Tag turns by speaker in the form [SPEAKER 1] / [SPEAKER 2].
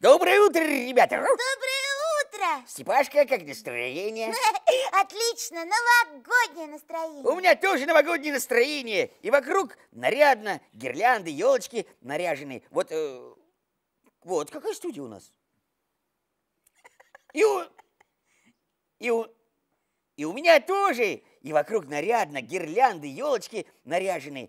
[SPEAKER 1] Доброе утро, ребята! Доброе утро! Степашка, как настроение?
[SPEAKER 2] Отлично, новогоднее настроение. У меня тоже
[SPEAKER 3] новогоднее настроение. И вокруг нарядно, гирлянды, елочки наряжены. Вот, э, вот, какая студия у нас? И у... И у... И у меня тоже. И вокруг нарядно, гирлянды, елочки наряжены.